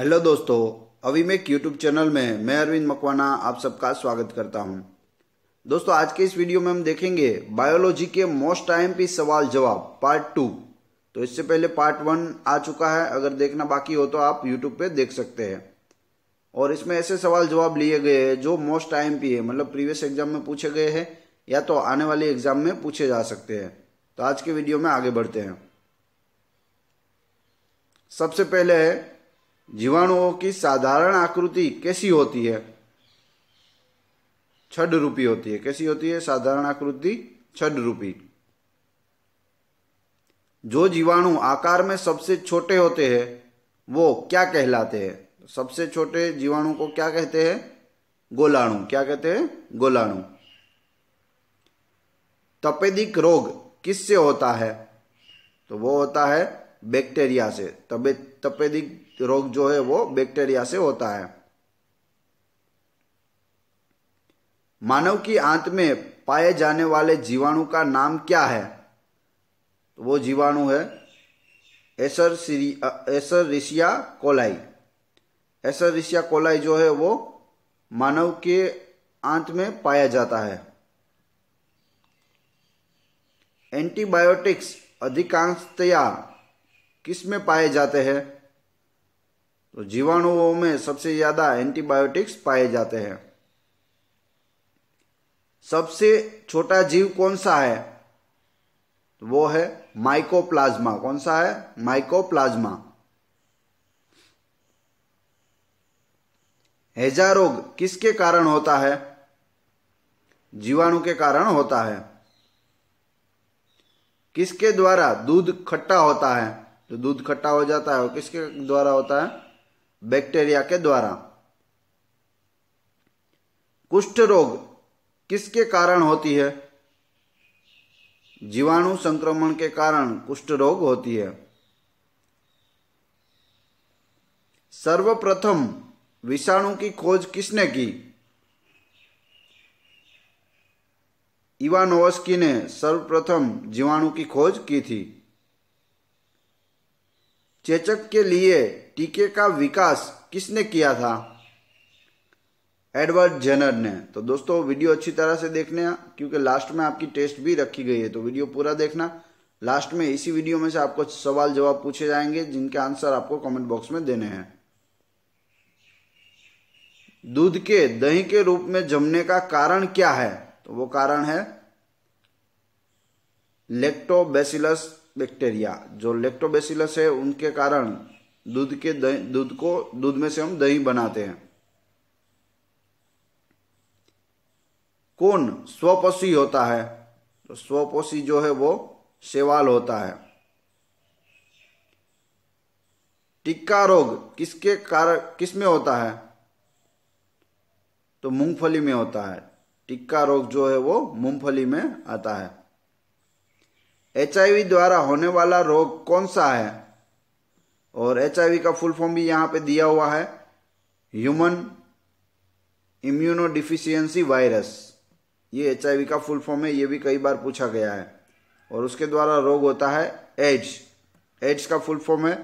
hello दोस्तों अविमेक YouTube channel में मैं अरविंद मकवाना आप सबका स्वागत करता हूं दोस्तों आज के इस वीडियो में हम देखेंगे बायोलॉजी के मोस्ट आई एम सवाल जवाब पार्ट टू तो इससे पहले पार्ट वन आ चुका है अगर देखना बाकी हो तो आप यूट्यूब पे देख सकते हैं और इसमें ऐसे सवाल जवाब लिए गए हैं जो मोस्ट आई है मतलब प्रीवियस एग्जाम में पूछे गए हैं या तो आने वाले एग्जाम में पूछे जा सकते हैं तो आज के वीडियो में आगे बढ़ते हैं सबसे पहले है जीवाणुओं की साधारण आकृति कैसी होती है छड रूपी होती है कैसी होती है साधारण आकृति छड रूपी जो जीवाणु आकार में सबसे छोटे होते हैं वो क्या कहलाते हैं सबसे छोटे जीवाणु को क्या कहते हैं गोलाणु क्या कहते हैं गोलाणु तपेदिक रोग किससे होता है तो वो होता है बैक्टीरिया से तबे तपेदिक रोग जो है वो बैक्टीरिया से होता है मानव की आंत में पाए जाने वाले जीवाणु का नाम क्या है तो वो जीवाणु है एसर Escherichia coli Escherichia coli जो है वो मानव के आंत में पाया जाता है एंटीबायोटिक्स अधिकांशतया किस में पाए जाते हैं तो जीवाणुओं में सबसे ज्यादा एंटीबायोटिक्स पाए जाते हैं सबसे छोटा जीव कौन सा है तो वो है माइकोप्लाज्मा कौन सा है माइकोप्लाज्मा हैजा रोग किसके कारण होता है जीवाणु के कारण होता है किसके द्वारा दूध खट्टा होता है जो तो दूध खट्टा हो जाता है वो किसके द्वारा होता है बैक्टीरिया के द्वारा कुष्ठ रोग किसके कारण होती है जीवाणु संक्रमण के कारण कुष्ठ रोग होती है सर्वप्रथम विषाणु की खोज किसने की इवानोवस्की ने सर्वप्रथम जीवाणु की खोज की थी चेचक के लिए टीके का विकास किसने किया था एडवर्ड जेनर ने तो दोस्तों वीडियो अच्छी तरह से देखने क्योंकि लास्ट में आपकी टेस्ट भी रखी गई है तो वीडियो पूरा देखना लास्ट में इसी वीडियो में से आपको सवाल जवाब पूछे जाएंगे जिनके आंसर आपको कमेंट बॉक्स में देने हैं दूध के दही के रूप में जमने का कारण क्या है तो वो कारण है लेक्टोबेसिलस बैक्टीरिया जो लेक्टोबेसिलस है उनके कारण दूध के दूध को दूध में से हम दही बनाते हैं कौन स्वपोषी होता है तो स्वपोषी जो है वो सेवाल होता है टिक्का रोग किसके कारण किस में होता है तो मूंगफली में होता है टिक्का रोग जो है वो मूंगफली में आता है एच द्वारा होने वाला रोग कौन सा है और एच का फुल फॉर्म भी यहां पे दिया हुआ है ह्यूमन इम्यूनो डिफिशियंसी वायरस ये एच का फुल फॉर्म है ये भी कई बार पूछा गया है और उसके द्वारा रोग होता है एड्स एड्स का फुल फॉर्म है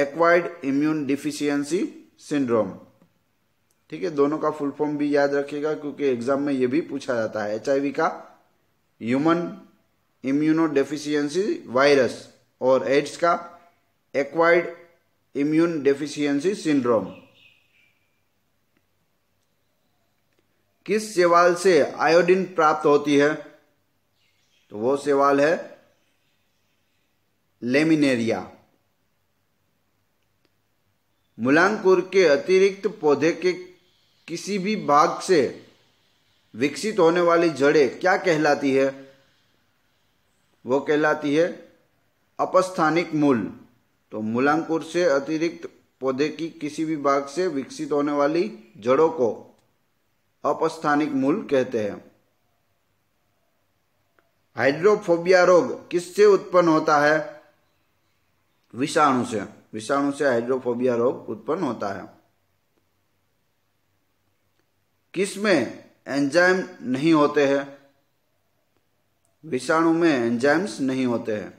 एक्वाइड इम्यून डिफिशियंसी सिंड्रोम ठीक है दोनों का फुल फॉर्म भी याद रखिएगा क्योंकि एग्जाम में यह भी पूछा जाता है एच का ह्यूमन इम्यूनोडेफिशियंसी वायरस और एड्स का एक्वाइड इम्यून डेफिशियंसी सिंड्रोम किस सेवाल से आयोडीन प्राप्त होती है तो वो सेवाल है लेमिनेरिया मुलांकुर के अतिरिक्त पौधे के किसी भी भाग से विकसित होने वाली जड़ें क्या कहलाती है वो कहलाती है अपस्थानिक मूल तो मूलांकुर से अतिरिक्त पौधे की किसी भी भाग से विकसित होने वाली जड़ों को अपस्थानिक मूल कहते हैं हाइड्रोफोबिया रोग किससे उत्पन्न होता है विषाणु से विषाणु से हाइड्रोफोबिया रोग उत्पन्न होता है किसमें एंजाइम नहीं होते हैं विषाणु में एंजाइम्स नहीं होते हैं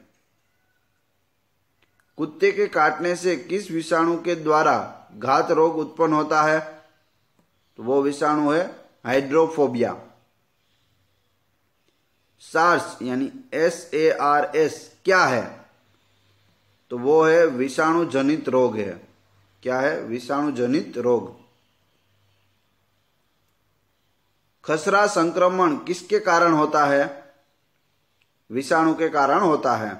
कुत्ते के काटने से किस विषाणु के द्वारा घात रोग उत्पन्न होता है तो वो विषाणु है हाइड्रोफोबिया सार्स यानी एस ए आर एस क्या है तो वो है विषाणु जनित रोग है क्या है विषाणु जनित रोग खसरा संक्रमण किसके कारण होता है विषाणु के कारण होता है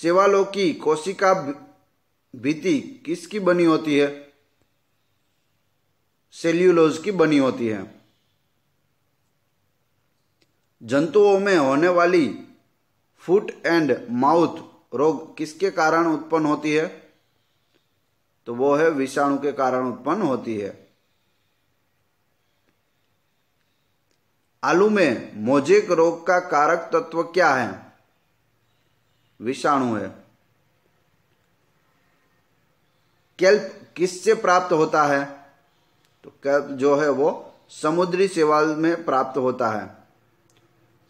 सेवालो की कोशिका भीति किसकी बनी होती है सेल्यूलोज की बनी होती है जंतुओं में होने वाली फुट एंड माउथ रोग किसके कारण उत्पन्न होती है तो वो है विषाणु के कारण उत्पन्न होती है आलू में मोजेक रोग का कारक तत्व क्या है विषाणु है कैल्प किससे प्राप्त होता है तो कैल्प जो है वो समुद्री सेवाल में प्राप्त होता है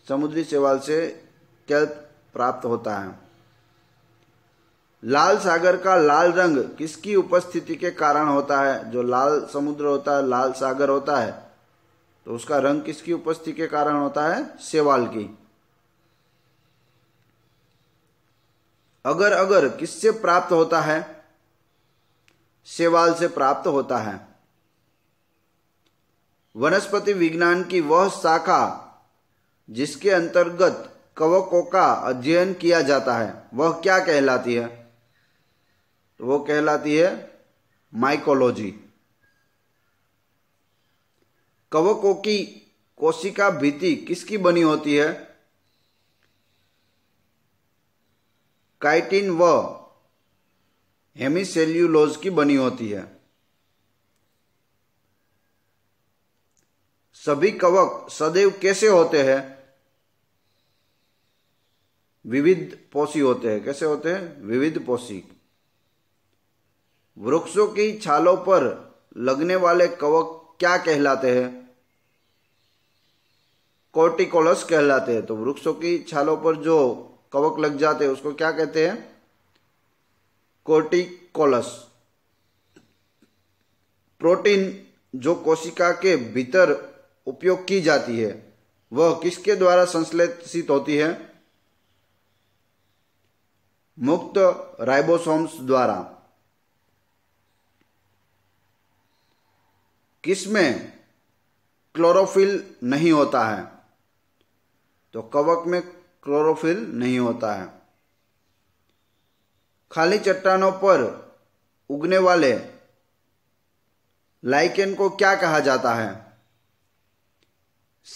समुद्री सेवाल से कैल्प प्राप्त होता है लाल सागर का लाल रंग किसकी उपस्थिति के कारण होता है जो लाल समुद्र होता है लाल सागर होता है तो उसका रंग किसकी उपस्थिति के कारण होता है सेवाल की अगर अगर किससे प्राप्त होता है सेवाल से प्राप्त होता है वनस्पति विज्ञान की वह शाखा जिसके अंतर्गत कवकों का अध्ययन किया जाता है वह क्या कहलाती है तो वो कहलाती है माइकोलॉजी कवकों की कोशिका भीति किसकी बनी होती है काइटिन व हेमीसेल्यूलोज की बनी होती है सभी कवक सदैव कैसे होते हैं विविध पोषी होते हैं कैसे होते हैं विविध पोषी वृक्षों की छालों पर लगने वाले कवक क्या कहलाते हैं कोर्टिकोलस कहलाते हैं तो वृक्षों की छालों पर जो कवक लग जाते हैं उसको क्या कहते हैं कोर्टिकोलस प्रोटीन जो कोशिका के भीतर उपयोग की जाती है वह किसके द्वारा संश्लेषित होती है मुक्त राइबोसोम्स द्वारा किसमें क्लोरोफिल नहीं होता है तो कवक में क्लोरोफिल नहीं होता है खाली चट्टानों पर उगने वाले लाइकेन को क्या कहा जाता है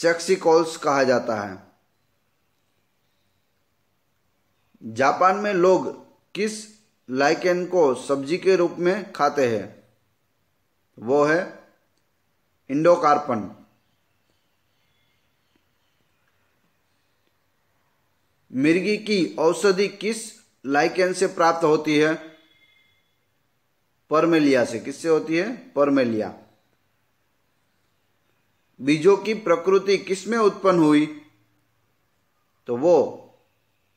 सेक्सिकोल्स कहा जाता है जापान में लोग किस लाइकेन को सब्जी के रूप में खाते हैं वो है इंडोकार्पन मिर्गी की औषधि किस लाइकेन से प्राप्त होती है परमेलिया से किससे होती है परमेलिया बीजों की प्रकृति किसमें उत्पन्न हुई तो वो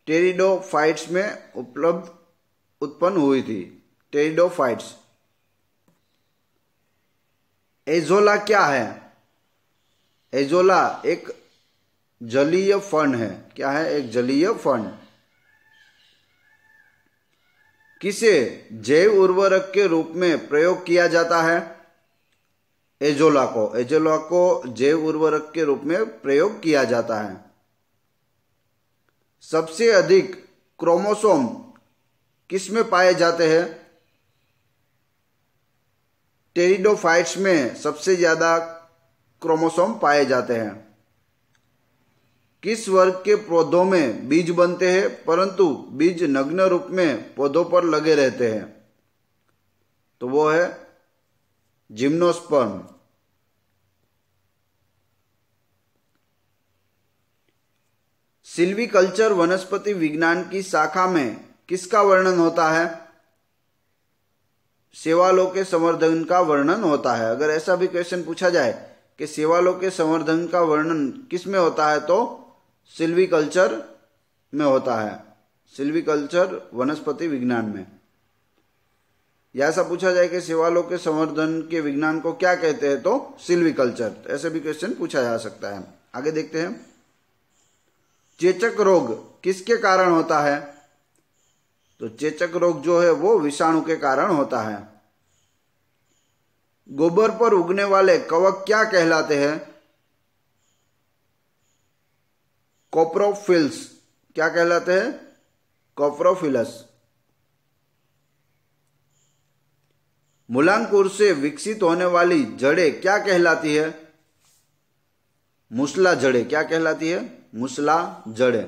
टेरिडोफाइट्स में उपलब्ध उत्पन्न हुई थी टेरिडोफाइट्स एजोला क्या है एजोला एक जलीय फंड है क्या है एक जलीय फंड किसे जैव उर्वरक के रूप में प्रयोग किया जाता है एजोला को एजोला को जैव उर्वरक के रूप में प्रयोग किया जाता है सबसे अधिक क्रोमोसोम किस में पाए जाते हैं टेरिडोफाइट्स में सबसे ज़्यादा क्रोमोसोम पाए जाते हैं किस वर्ग के पौधों में बीज बनते हैं परंतु बीज नग्न रूप में पौधों पर लगे रहते हैं तो वो है जिम्नोस्पर्म कल्चर वनस्पति विज्ञान की शाखा में किसका वर्णन होता है सेवालो के संवर्धन का वर्णन होता है अगर ऐसा भी क्वेश्चन पूछा जाए कि सेवालो के संवर्धन का वर्णन किस में होता है तो सिल्वीकल्चर में होता है कल्चर वनस्पति विज्ञान में या ऐसा पूछा जाए कि सेवालों के संवर्धन के विज्ञान को क्या कहते हैं तो सिल्वीकल्चर तो ऐसे भी क्वेश्चन पूछा जा सकता है आगे देखते हैं चेचक रोग किसके कारण होता है तो चेचक रोग जो है वो विषाणु के कारण होता है गोबर पर उगने वाले कवक क्या कहलाते हैं कॉप्रोफिल्स क्या कहलाते हैं कॉप्रोफिलस मूलांकुर से विकसित होने वाली जड़े क्या कहलाती है मुसला जड़े क्या कहलाती है मुसला जड़े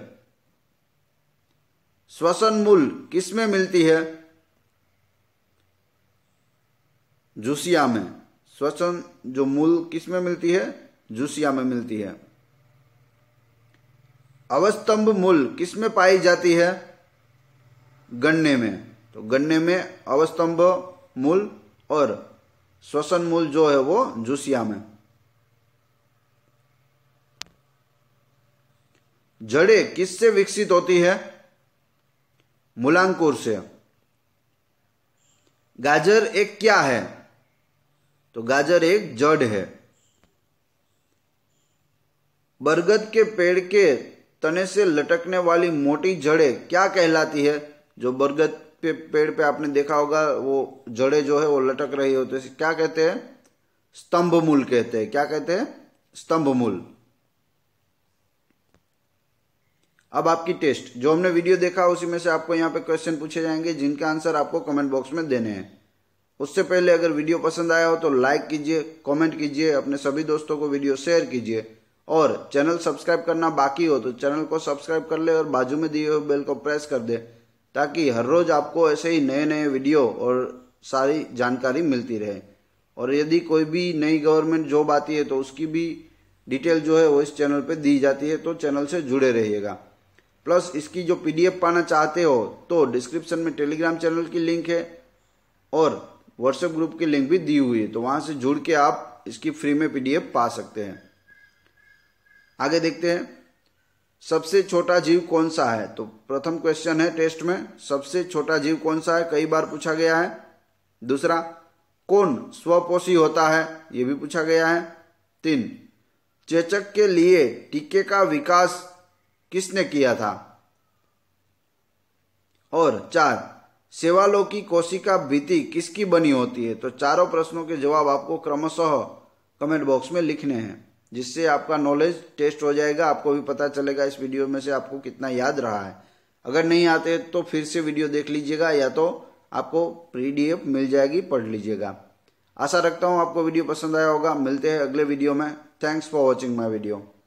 श्वसन मूल किसमें मिलती है जूसिया में श्वसन जो मूल किसमें मिलती है जूसिया में मिलती है अवस्तंभ मूल किस में पाई जाती है गन्ने में तो गन्ने में अवस्तंभ मूल और श्वसन मूल जो है वो जूसिया में जड़े किससे विकसित होती है मूलांकुर से गाजर एक क्या है तो गाजर एक जड़ है बरगद के पेड़ के तने से लटकने वाली मोटी जड़े क्या कहलाती है जो बरगद पे पेड़ पे आपने देखा होगा वो जड़े जो है वो लटक रही होती है क्या कहते हैं स्तंभ मूल कहते हैं क्या कहते हैं स्तंभ मूल अब आपकी टेस्ट जो हमने वीडियो देखा उसी में से आपको यहां पे क्वेश्चन पूछे जाएंगे जिनके आंसर आपको कमेंट बॉक्स में देने हैं उससे पहले अगर वीडियो पसंद आया हो तो लाइक कीजिए कमेंट कीजिए अपने सभी दोस्तों को वीडियो शेयर कीजिए और चैनल सब्सक्राइब करना बाकी हो तो चैनल को सब्सक्राइब कर ले और बाजू में दिए हुए बेल को प्रेस कर दे ताकि हर रोज आपको ऐसे ही नए नए वीडियो और सारी जानकारी मिलती रहे और यदि कोई भी नई गवर्नमेंट जॉब आती है तो उसकी भी डिटेल जो है वो इस चैनल पे दी जाती है तो चैनल से जुड़े रहिएगा प्लस इसकी जो पीडीएफ पाना चाहते हो तो डिस्क्रिप्शन में टेलीग्राम चैनल की लिंक है और व्हाट्सएप ग्रुप की लिंक भी दी हुई है तो वहाँ से जुड़ के आप इसकी फ्री में पीडीएफ पा सकते हैं आगे देखते हैं सबसे छोटा जीव कौन सा है तो प्रथम क्वेश्चन है टेस्ट में सबसे छोटा जीव कौन सा है कई बार पूछा गया है दूसरा कौन स्वपोषी होता है यह भी पूछा गया है तीन चेचक के लिए टीके का विकास किसने किया था और चार सेवालो की कोशिका भीति किसकी बनी होती है तो चारों प्रश्नों के जवाब आपको क्रमशः कमेंट बॉक्स में लिखने हैं जिससे आपका नॉलेज टेस्ट हो जाएगा आपको भी पता चलेगा इस वीडियो में से आपको कितना याद रहा है अगर नहीं आते तो फिर से वीडियो देख लीजिएगा या तो आपको पी मिल जाएगी पढ़ लीजिएगा आशा रखता हूँ आपको वीडियो पसंद आया होगा मिलते हैं अगले वीडियो में thanks for watching my video